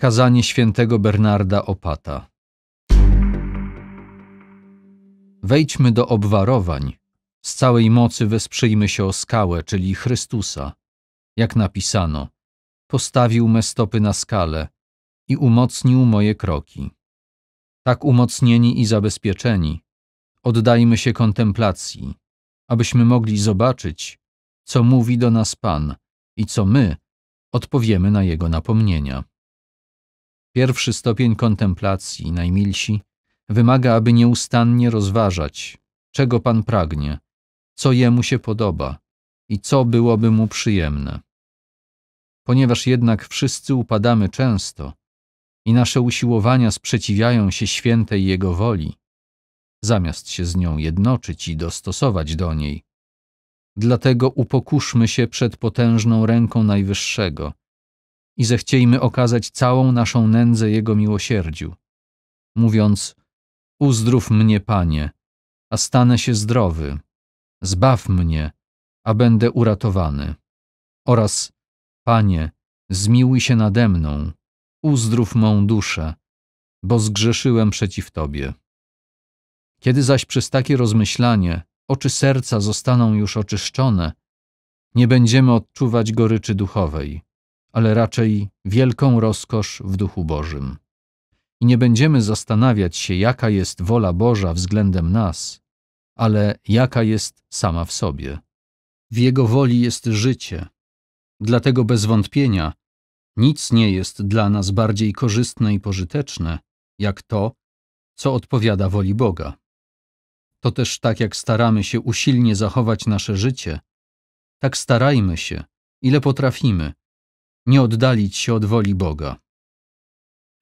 Kazanie świętego Bernarda Opata. Wejdźmy do obwarowań. Z całej mocy wesprzyjmy się o skałę, czyli Chrystusa. Jak napisano, postawił me stopy na skale i umocnił moje kroki. Tak umocnieni i zabezpieczeni, oddajmy się kontemplacji, abyśmy mogli zobaczyć, co mówi do nas Pan i co my odpowiemy na Jego napomnienia. Pierwszy stopień kontemplacji, najmilsi, wymaga, aby nieustannie rozważać, czego Pan pragnie, co Jemu się podoba i co byłoby Mu przyjemne. Ponieważ jednak wszyscy upadamy często i nasze usiłowania sprzeciwiają się świętej Jego woli, zamiast się z nią jednoczyć i dostosować do niej, dlatego upokuszmy się przed potężną ręką Najwyższego – i zechciejmy okazać całą naszą nędzę Jego miłosierdziu, mówiąc: Uzdrów mnie, Panie, a stanę się zdrowy, zbaw mnie, a będę uratowany, oraz Panie, zmiłuj się nade mną, uzdrów mą duszę, bo zgrzeszyłem przeciw Tobie. Kiedy zaś przez takie rozmyślanie oczy serca zostaną już oczyszczone, nie będziemy odczuwać goryczy duchowej ale raczej wielką rozkosz w duchu Bożym. I nie będziemy zastanawiać się, jaka jest wola Boża względem nas, ale jaka jest sama w sobie. W Jego woli jest życie. Dlatego bez wątpienia nic nie jest dla nas bardziej korzystne i pożyteczne, jak to, co odpowiada woli Boga. To też tak jak staramy się usilnie zachować nasze życie, tak starajmy się, ile potrafimy, nie oddalić się od woli Boga.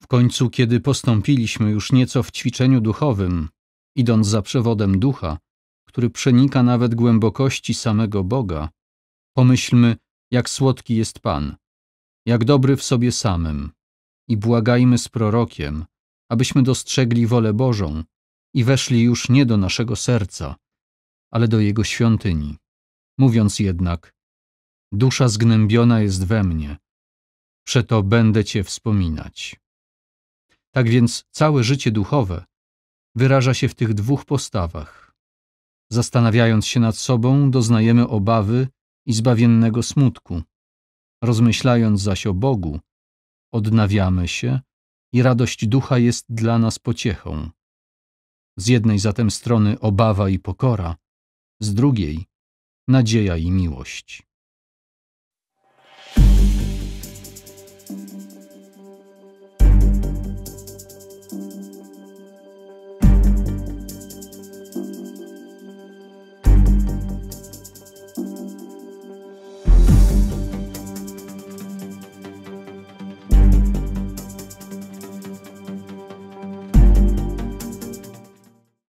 W końcu, kiedy postąpiliśmy już nieco w ćwiczeniu duchowym, idąc za przewodem ducha, który przenika nawet głębokości samego Boga, pomyślmy, jak słodki jest Pan, jak dobry w sobie samym, i błagajmy z prorokiem, abyśmy dostrzegli wolę Bożą i weszli już nie do naszego serca, ale do Jego świątyni. Mówiąc jednak, dusza zgnębiona jest we mnie, przeto będę Cię wspominać. Tak więc całe życie duchowe wyraża się w tych dwóch postawach. Zastanawiając się nad sobą, doznajemy obawy i zbawiennego smutku. Rozmyślając zaś o Bogu, odnawiamy się i radość ducha jest dla nas pociechą. Z jednej zatem strony obawa i pokora, z drugiej nadzieja i miłość.